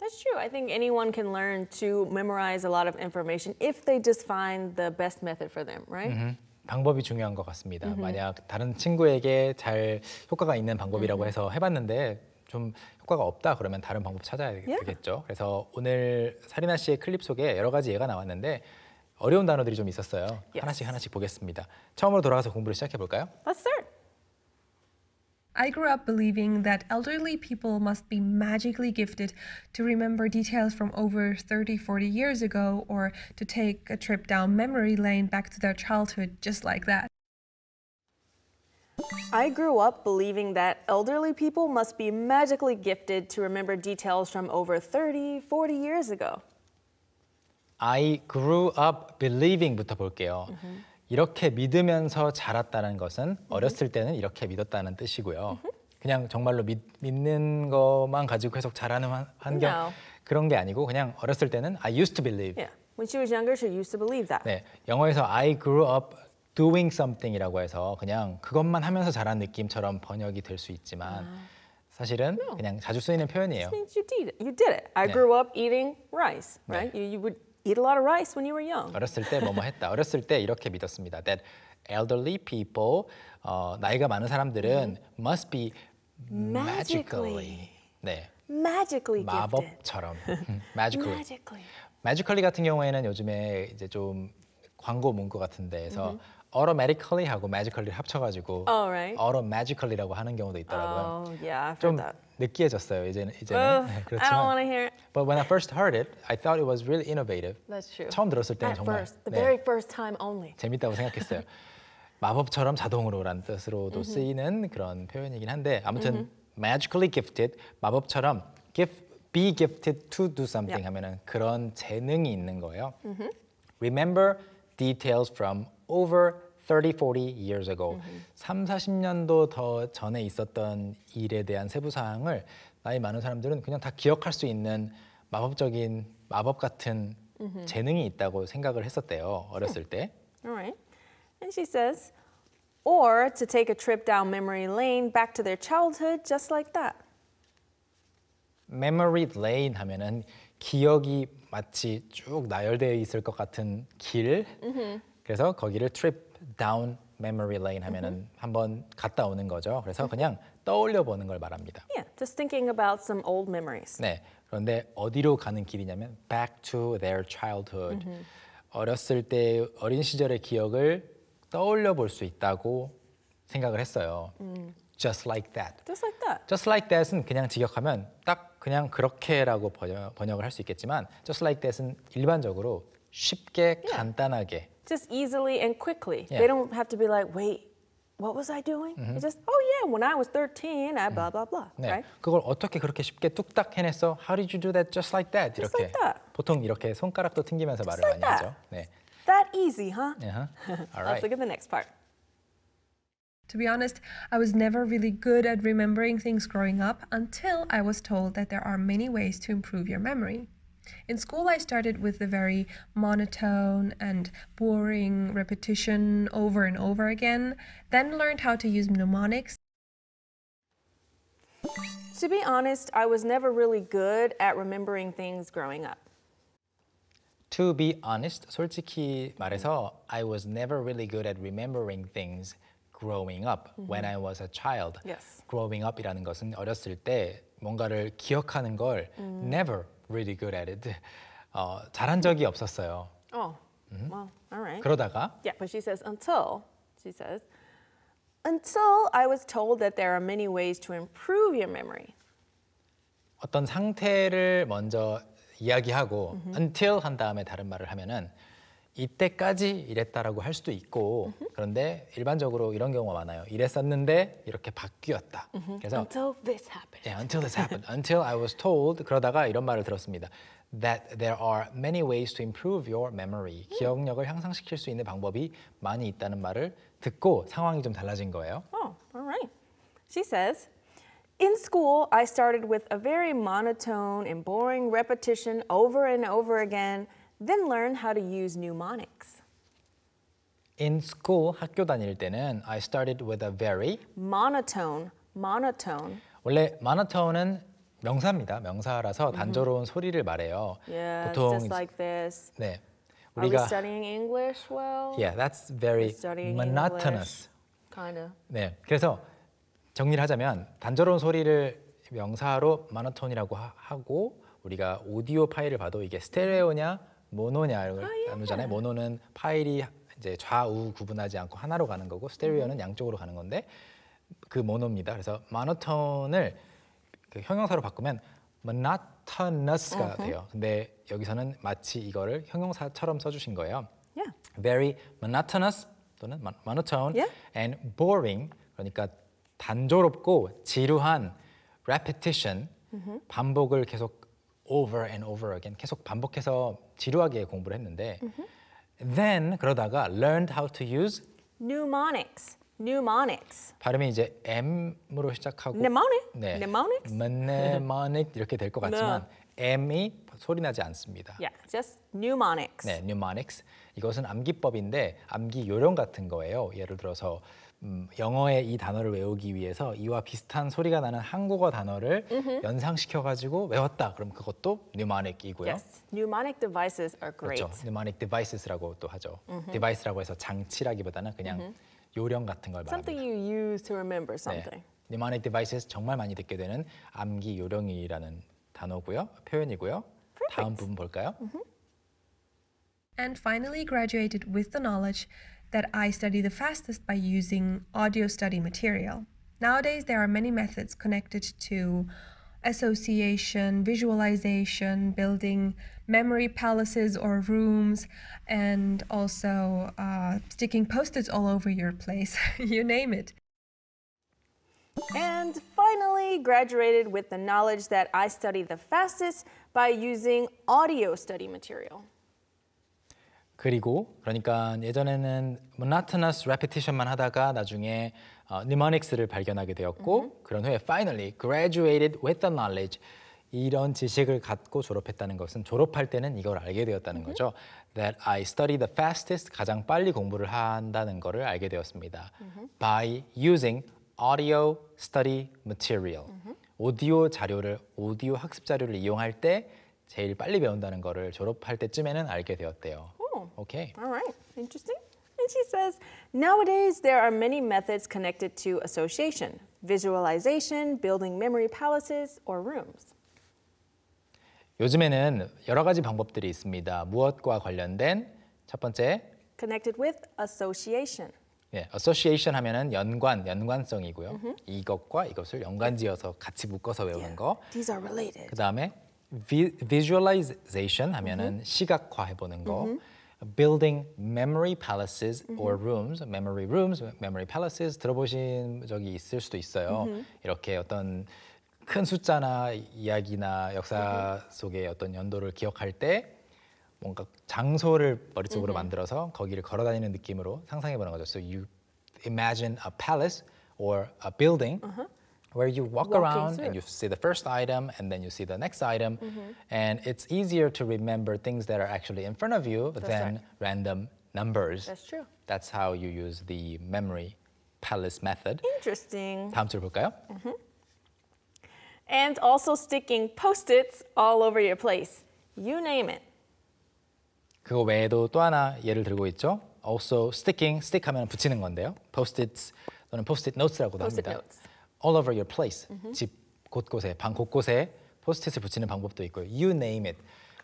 That's true. I think anyone can learn to memorize a lot of information if they just find the best method for them, right? Mm-hmm. 방법이 중요한 것 같습니다. Mm-hmm. 만약 다른 친구에게 잘 효과가 있는 방법이라고 mm-hmm. 해서 해봤는데 좀 효과가 없다 그러면 다른 방법 찾아야 yeah. 되겠죠. 그래서 오늘 사리나 씨의 클립 속에 여러 가지 예가 나왔는데 어려운 단어들이 좀 있었어요. Yes. 하나씩 하나씩 보겠습니다. 처음으로 돌아가서 공부를 시작해 볼까요? Let's start. I grew up believing that elderly people must be magically gifted to remember details from over 30, 40 years ago or to take a trip down memory lane back to their childhood just like that. I grew up believing that elderly people must be magically gifted to remember details from over 30, 40 years ago. I grew up believing부터 볼게요. Mm -hmm. 이렇게 믿으면서 자랐다는 것은 어렸을 때는 이렇게 믿었다는 뜻이고요. 그냥 정말로 믿, 는 것만 가지고 계속 자라는 환, 환경 no. 그런 게 아니고 그냥 어렸을 때는 I used to believe. Yeah. When she was younger, she used to believe that. 네, 영어에서 I grew up doing something이라고 해서 그냥 그것만 하면서 자란 느낌처럼 번역이 될 수 있지만 아. 사실은 no. 그냥 자주 쓰이는 표현이에요. It means you did it. You did it. I 네. grew up eating rice, right? 네. You, you would eat a lot of rice when you were young. 어렸을 때 뭐 뭐 했다. 어렸을 때 이렇게 믿었습니다. That elderly people, 어, 나이가 많은 사람들은 must be magically, 네, magically gifted. 마법처럼 magically. Magically. magically 같은 경우에는 요즘에 이제 좀 광고 문구 같은 데에서 automatically 하고 magically 합쳐가지고 Alright. automagically라고 하는 경우도 있더라고요. Oh, yeah, I've 좀 heard that. 느끼해졌어요 이제는 이제는 네, I don't want 그렇지만 to hear it. But when I first heard it, I thought it was really innovative. That's true. 처음 들었을 때는 At 정말 first, the very 네, first time only. 재밌다고 생각했어요. 마법처럼 자동으로라는 뜻으로도 쓰이는 그런 표현이긴 한데 아무튼 magically gifted 마법처럼 give, be gifted to do something 하면은 그런 재능이 있는 거예요. Remember details from over 30, 40 years ago. 음. 3, 40년도 더 전에 있었던 일에 대한 세부 사항을 나이 많은 사람들은 그냥 다 기억할 수 있는 마법적인 마법 같은 음흠. 재능이 있다고 생각을 했었대요. 어렸을 때. All right. And she says, or to take a trip down memory lane back to their childhood just like that. memory lane 하면은 기억이 마치 쭉 나열되어 있을 것 같은 길. 음흠. 그래서 거기를 trip down memory lane 하면은 한번 갔다 오는 거죠. 그래서 그냥 떠올려 보는 걸 말합니다. Yeah, just thinking about some old memories. 네. 그런데 어디로 가는 길이냐면 back to their childhood. 어렸을 때 어린 시절의 기억을 떠올려 볼 수 있다고 생각을 했어요. Just like that. Just like that. Just like that은 그냥 직역하면 딱 그냥 그렇게라고 번역, 번역을 할 수 있겠지만 just like that은 일반적으로 쉽게 간단하게 just easily and quickly. Yeah. They don't have to be like, wait, what was I doing? Mm-hmm. It's just, oh yeah, when I was 13, I mm-hmm. blah blah blah. 네, right? 그걸 어떻게 그렇게 쉽게 뚝딱 해냈어? How did you do that? Just like that. Just like that. 보통 이렇게 손가락도 튕기면서 말을 like 많이 that. 하죠. 네. That easy, huh? Uh-huh. All right. Let's look at the next part. To be honest, I was never really good at remembering things growing up until I was told that there are many ways to improve your memory. In school, I started with a very monotone and boring repetition over and over again, then learned how to use mnemonics. To be honest, I was never really good at remembering things growing up. To be honest, 솔직히 말해서 I was never really good at remembering things growing up mm -hmm. when I was a child. Yes. Growing up이라는 것은 어렸을 때 뭔가를 기억하는 걸 mm. never really good at it. 어, 잘한 적이 없었어요. Oh, well, all right. 그러다가 Yeah, but she says until she says until I was told that there are many ways to improve your memory. 어떤 상태를 먼저 이야기하고 until 한 다음에 다른 말을 하면은 이때까지 이랬다라고 할 수도 있고 으흠. 그런데 일반적으로 이런 경우가 많아요. 이랬었는데 이렇게 바뀌었다. 으흠. 그래서 until this happened. Yeah, until this happened. until I was told 그러다가 이런 말을 들었습니다. That there are many ways to improve your memory. 음. 기억력을 향상시킬 수 있는 방법이 많이 있다는 말을 듣고 상황이 좀 달라진 거예요. Oh, all right. She says, In school, I started with a very monotone and boring repetition over and over again. Then learn how to use mnemonics. In school, 학교 다닐 때는 I started with a very monotone, monotone. 원래 monotone은 명사입니다. 명사라서 단조로운 소리를 말해요. Yeah, it's 보통 just like this. 네. Are we 우리가 studying English well? yeah, that's very studying monotonous. Kind of. 네. 그래서 정리를 하자면 단조로운 소리를 명사로 monotone이라고 하- 하고 우리가 오디오 파일을 봐도 이게 스테레오냐 모노냐로 아, 예. 나누잖아요. 모노는 파일이 이제 좌우 구분하지 않고 하나로 가는 거고 스테레오는 양쪽으로 가는 건데 그 모노입니다. 그래서 마노톤을그 형용사로 바꾸면 monotonous가 돼요. 근데 여기서는 마치 이거를 형용사처럼 써주신 거예요. Yeah. 예. Very monotonous 또는 monotone yeah. 예. and boring 그러니까 단조롭고 지루한 repetition 반복을 계속 over and over again 계속 반복해서 지루하게 공부를 했는데 then 그러다가 learned how to use p n e m o n i c s p n e m o n i c s 발음이 이제 M으로 시작하고 Mnemonic. 네. Mnemonics. mnemonic 이렇게 될 것 같지만 M이 소리 나지 않습니다. Yeah, just mnemonics. 네, mnemonics. 이것은 암기법인데 암기 요령 같은 거예요. 예를 들어서 음, 영어의 이 단어를 외우기 위해서 이와 비슷한 소리가 나는 한국어 단어를 연상시켜 가지고 외웠다. 그럼 그것도 mnemonic이고요. Yes, mnemonic devices are great. 그렇죠. mnemonic devices라고 또 하죠. device라고 해서 장치라기보다는 그냥 요령 같은 걸 말합니다. Something you use to remember something. 네. mnemonic devices 정말 많이 듣게 되는 암기 요령이라는 단어고요. 표현이고요. Perfect. 다음 부분 볼까요? And finally graduated with the knowledge that I study the fastest by using audio study material. Nowadays, there are many methods connected to association, visualization, building memory palaces or rooms, and also uh, sticking post-its all over your place, you name it. And finally, graduated with the knowledge that I study the fastest by using audio study material. 그리고 그러니까 예전에는 monotonous repetition만 하다가 나중에 어, mnemonics를 발견하게 되었고 mm -hmm. 그런 후에 finally graduated with the knowledge 이런 지식을 갖고 졸업했다는 것은 졸업할 때는 이걸 알게 되었다는 mm -hmm. 거죠. That I study the fastest 가장 빨리 공부를 한다는 거를 알게 되었습니다. Mm -hmm. By using audio study material. 오디오 자료를 오디오 학습 자료를 이용할 때 제일 빨리 배운다는 거를 졸업할 때쯤에는 알게 되었대요. Okay. All right. Interesting. And she says, nowadays there are many methods connected to association, visualization, building memory palaces or rooms. 요즘에는 여러 가지 방법들이 있습니다. 무엇과 관련된 첫 번째 connected with association. 예, association 하면은 연관, 연관성이고요. 이것과 이것을 연관지어서 같이 묶어서 외우는 거. These are related. 그다음에 vi- visualization 하면은 시각화 해보는 거. building memory palaces or rooms, memory rooms, memory palaces 들어보신 적이 있을 수도 있어요. 이렇게 어떤 큰 숫자나 이야기나 역사 속의 어떤 연도를 기억할 때 뭔가 장소를 머릿속으로 만들어서 거기를 걸어다니는 느낌으로 상상해보는 거죠. So you imagine a palace or a building where you walk Walking around through. and you see the first item and then you see the next item. Mm-hmm. And it's easier to remember things that are actually in front of you That's than right. random numbers. That's true. That's how you use the memory palace method. Interesting. 볼까요? Mm-hmm. And also sticking post-its all over your place. You name it. 그거 외에도 또 하나 예를 들고 있죠. Also sticking, stick 하면 붙이는 건데요. Post-its 또는 post-it notes라고도 post-it 합니다. Notes all over your place. Mm -hmm. 집 곳곳에, 방 곳곳에 포스트잇을 붙이는 방법도 있고요. You name it.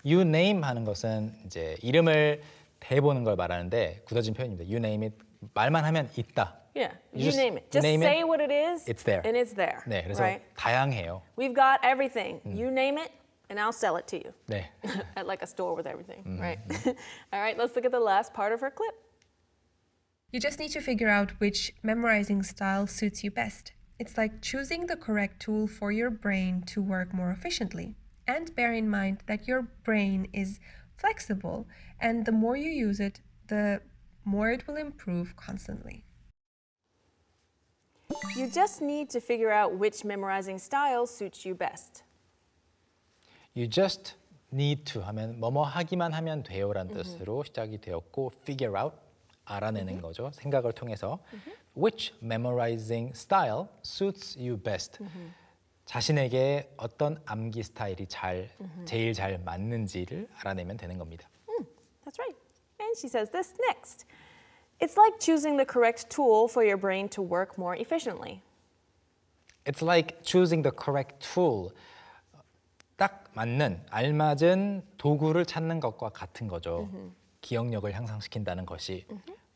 You name 하는 것은 이제 이름을 대보는 걸 말하는데 굳어진 표현입니다. You name it. 말만 하면 있다. Yeah, you, you name it. Just name say it, what it is. It's there. And it's there. 네, 그래서 right? 다양해요. We've got everything. 음. You name it. and I'll sell it to you. 네. at like a store with everything, mm -hmm. right? All right, let's look at the last part of her clip. You just need to figure out which memorizing style suits you best. It's like choosing the correct tool for your brain to work more efficiently. And bear in mind that your brain is flexible, and the more you use it, the more it will improve constantly. You just need to figure out which memorizing style suits you best. You just need to 하면 뭐뭐 하기만 하면 돼요란 mm -hmm. 뜻으로 시작이 되었고 figure out 알아내는 거죠. 생각을 통해서 which memorizing style suits you best. 자신에게 어떤 암기 스타일이 잘 제일 잘 맞는지를 알아내면 되는 겁니다. That's right. And she says this next. It's like choosing the correct tool for your brain to work more efficiently. It's like choosing the correct tool. 딱 맞는, 알맞은 도구를 찾는 것과 같은 거죠. 기억력을 향상시킨다는 것이.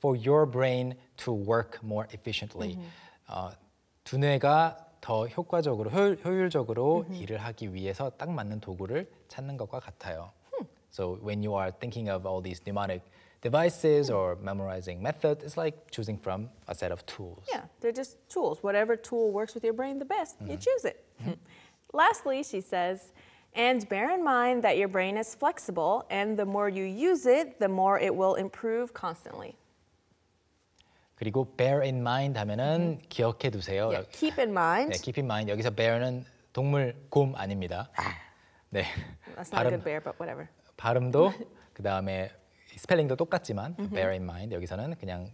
for your brain to work more efficiently. Mm-hmm. 어, 두뇌가 더 효과적으로 효율적으로 mm-hmm. 일을 하기 위해서 딱 맞는 도구를 찾는 것과 같아요. Hmm. So when you are thinking of all these mnemonic devices hmm. or memorizing methods, it's like choosing from a set of tools. Yeah, they're just tools. Whatever tool works with your brain the best, you mm-hmm. choose it. Hmm. Lastly, she says, and bear in mind that your brain is flexible, and the more you use it, the more it will improve constantly. 그리고 bear in mind 하면은 기억해 두세요. Yeah, keep in mind. 네, keep in mind. 여기서 bear는 동물 곰 아닙니다. 네. That's not a good bear, but whatever. 발음도 그다음에 스펠링도 똑같지만 bear in mind 여기서는 그냥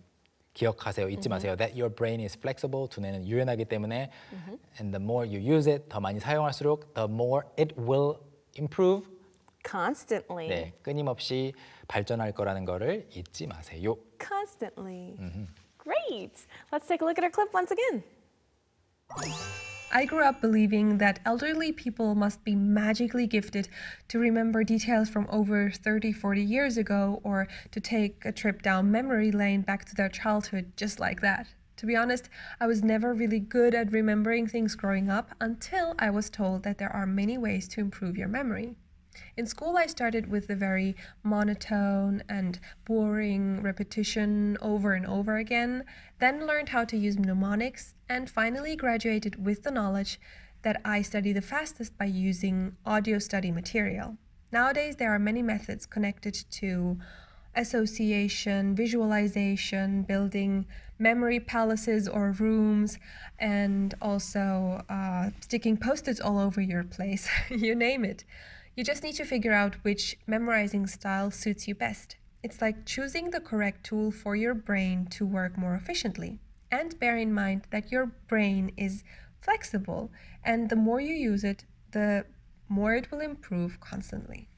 기억하세요, 잊지 마세요. That your brain is flexible, 두뇌는 유연하기 때문에 and the more you use it, 더 많이 사용할수록 the more it will improve constantly. 네, 끊임없이 발전할 거라는 거를 잊지 마세요. constantly. needs. Let's take a look at our clip once again. I grew up believing that elderly people must be magically gifted to remember details from over 30, 40 years ago or to take a trip down memory lane back to their childhood just like that. To be honest, I was never really good at remembering things growing up until I was told that there are many ways to improve your memory. In school, I started with the very monotone and boring repetition over and over again, then learned how to use mnemonics, and finally graduated with the knowledge that I study the fastest by using audio study material. Nowadays, there are many methods connected to association, visualization, building memory palaces or rooms, and also uh, sticking post its all over your place, you name it. You just need to figure out which memorizing style suits you best. It's like choosing the correct tool for your brain to work more efficiently. And bear in mind that your brain is flexible, and the more you use it, the more it will improve constantly.